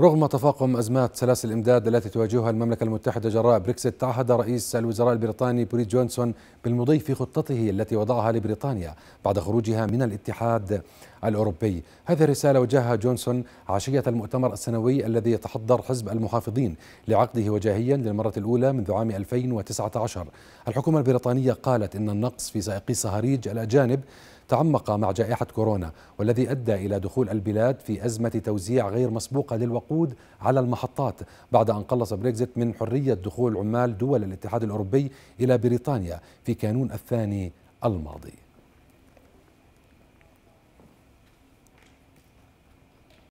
رغم تفاقم أزمات سلاسل الإمداد التي تواجهها المملكة المتحدة جراء بريكسيت تعهد رئيس الوزراء البريطاني بوريس جونسون بالمضي في خطته التي وضعها لبريطانيا بعد خروجها من الاتحاد الأوروبي هذه الرسالة وجهها جونسون عشية المؤتمر السنوي الذي يتحضر حزب المحافظين لعقده وجاهيا للمرة الأولى منذ عام 2019 الحكومة البريطانية قالت إن النقص في سائقي الصهاريج الأجانب تعمق مع جائحة كورونا والذي أدى إلى دخول البلاد في أزمة توزيع غير مسبوقة للوقود على المحطات بعد أن قلص بريكزيت من حرية دخول عمال دول الاتحاد الأوروبي إلى بريطانيا في كانون الثاني الماضي